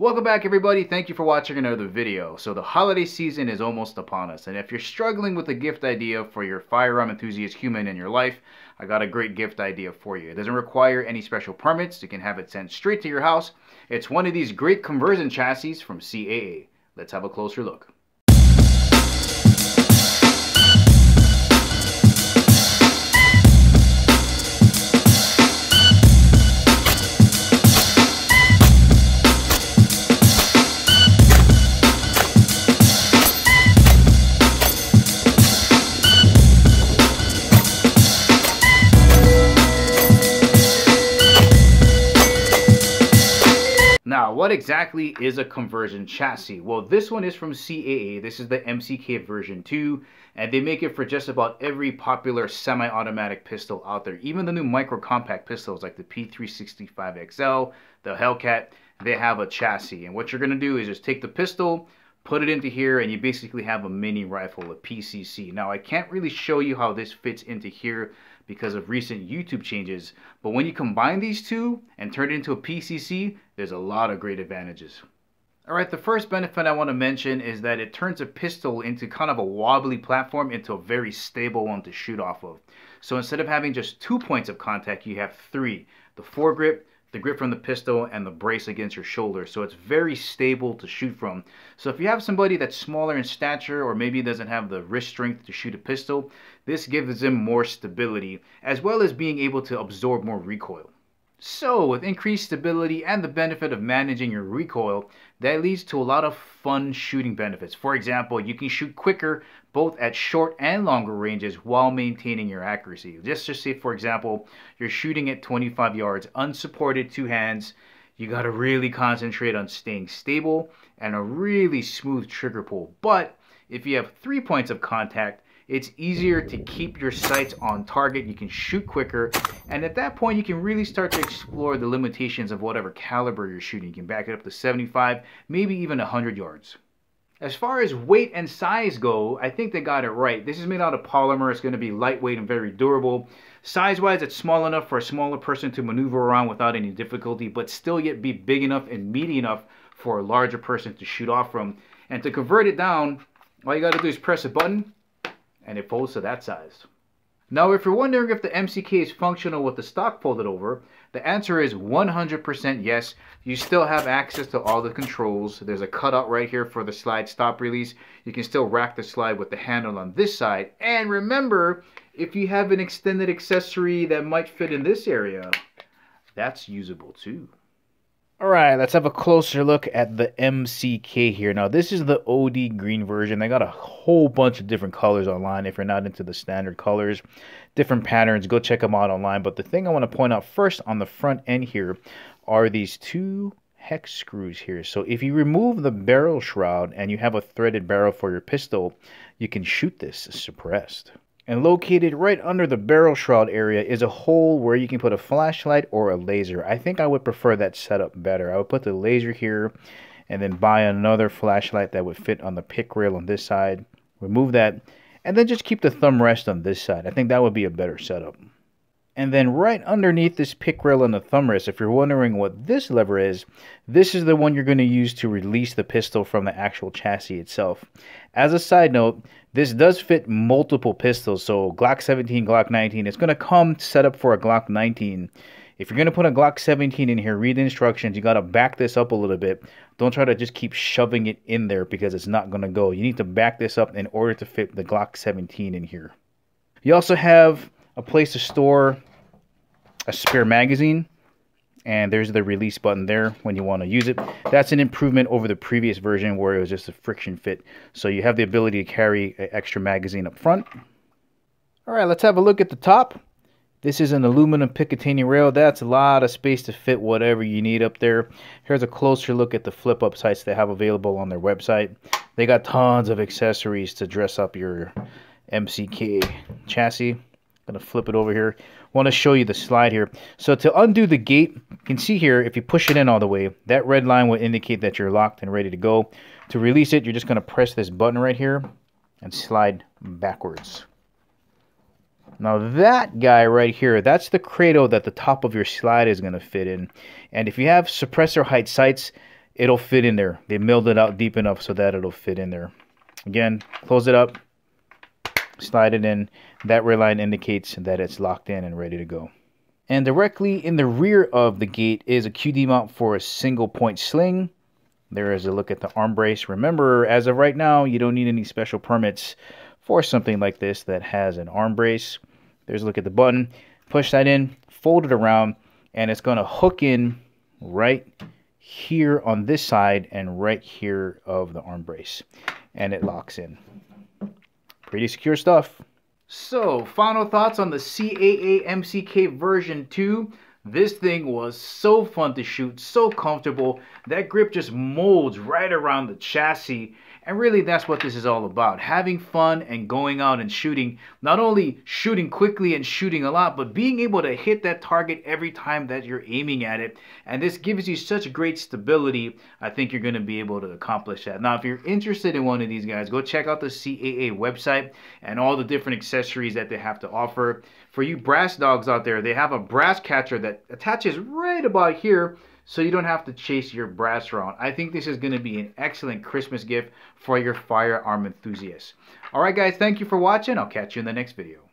Welcome back everybody, thank you for watching another video. So the holiday season is almost upon us, and if you're struggling with a gift idea for your firearm enthusiast human in your life, I got a great gift idea for you. It doesn't require any special permits, you can have it sent straight to your house. It's one of these great conversion chassis from CAA. Let's have a closer look. what exactly is a conversion chassis? Well, this one is from CAA. This is the MCK version 2, and they make it for just about every popular semi-automatic pistol out there. Even the new micro-compact pistols like the P365XL, the Hellcat, they have a chassis. And what you're going to do is just take the pistol, put it into here and you basically have a mini rifle, a PCC. Now I can't really show you how this fits into here because of recent YouTube changes, but when you combine these two and turn it into a PCC, there's a lot of great advantages. Alright, the first benefit I want to mention is that it turns a pistol into kind of a wobbly platform into a very stable one to shoot off of. So instead of having just two points of contact, you have three. The foregrip, the grip from the pistol and the brace against your shoulder. So it's very stable to shoot from. So if you have somebody that's smaller in stature or maybe doesn't have the wrist strength to shoot a pistol, this gives them more stability as well as being able to absorb more recoil. So with increased stability and the benefit of managing your recoil, that leads to a lot of fun shooting benefits. For example, you can shoot quicker both at short and longer ranges while maintaining your accuracy. Just to say, for example, you're shooting at 25 yards, unsupported two hands, you got to really concentrate on staying stable and a really smooth trigger pull. But if you have three points of contact, it's easier to keep your sights on target, you can shoot quicker, and at that point you can really start to explore the limitations of whatever caliber you're shooting. You can back it up to 75, maybe even 100 yards. As far as weight and size go, I think they got it right. This is made out of polymer. It's going to be lightweight and very durable. Size-wise, it's small enough for a smaller person to maneuver around without any difficulty, but still yet be big enough and meaty enough for a larger person to shoot off from. And to convert it down, all you got to do is press a button and it folds to that size. Now if you're wondering if the MCK is functional with the stock folded over, the answer is 100% yes. You still have access to all the controls. There's a cutout right here for the slide stop release. You can still rack the slide with the handle on this side. And remember, if you have an extended accessory that might fit in this area, that's usable too. All right, let's have a closer look at the MCK here. Now, this is the OD green version. They got a whole bunch of different colors online. If you're not into the standard colors, different patterns, go check them out online. But the thing I want to point out first on the front end here are these two hex screws here. So if you remove the barrel shroud and you have a threaded barrel for your pistol, you can shoot this suppressed. And located right under the barrel shroud area is a hole where you can put a flashlight or a laser. I think I would prefer that setup better. I would put the laser here and then buy another flashlight that would fit on the pick rail on this side. Remove that and then just keep the thumb rest on this side. I think that would be a better setup. And then right underneath this pick rail and the thumb rest, if you're wondering what this lever is, this is the one you're going to use to release the pistol from the actual chassis itself. As a side note, this does fit multiple pistols, so Glock 17, Glock 19, it's going to come set up for a Glock 19. If you're going to put a Glock 17 in here, read the instructions. You got to back this up a little bit. Don't try to just keep shoving it in there because it's not going to go. You need to back this up in order to fit the Glock 17 in here. You also have a place to store a spare magazine and there's the release button there when you want to use it. That's an improvement over the previous version where it was just a friction fit. So you have the ability to carry an extra magazine up front. All right, let's have a look at the top. This is an aluminum Picatinny rail. That's a lot of space to fit whatever you need up there. Here's a closer look at the flip-up sites they have available on their website. They got tons of accessories to dress up your MCK chassis. Gonna flip it over here want to show you the slide here. So to undo the gate, you can see here, if you push it in all the way, that red line will indicate that you're locked and ready to go. To release it, you're just going to press this button right here and slide backwards. Now that guy right here, that's the cradle that the top of your slide is going to fit in. And if you have suppressor height sights, it'll fit in there. They milled it out deep enough so that it'll fit in there. Again, close it up, Slide it in. That rear line indicates that it's locked in and ready to go. And directly in the rear of the gate is a QD mount for a single point sling. There is a look at the arm brace. Remember, as of right now, you don't need any special permits for something like this that has an arm brace. There's a look at the button. Push that in, fold it around, and it's going to hook in right here on this side and right here of the arm brace. And it locks in pretty secure stuff. So, final thoughts on the CAA MCK version 2. This thing was so fun to shoot, so comfortable. That grip just molds right around the chassis. And really that's what this is all about. Having fun and going out and shooting. Not only shooting quickly and shooting a lot, but being able to hit that target every time that you're aiming at it. And this gives you such great stability. I think you're going to be able to accomplish that. Now, if you're interested in one of these guys, go check out the CAA website and all the different accessories that they have to offer for you brass dogs out there, they have a brass catcher that attaches right about here so you don't have to chase your brass around. I think this is going to be an excellent Christmas gift for your firearm enthusiasts. Alright guys, thank you for watching. I'll catch you in the next video.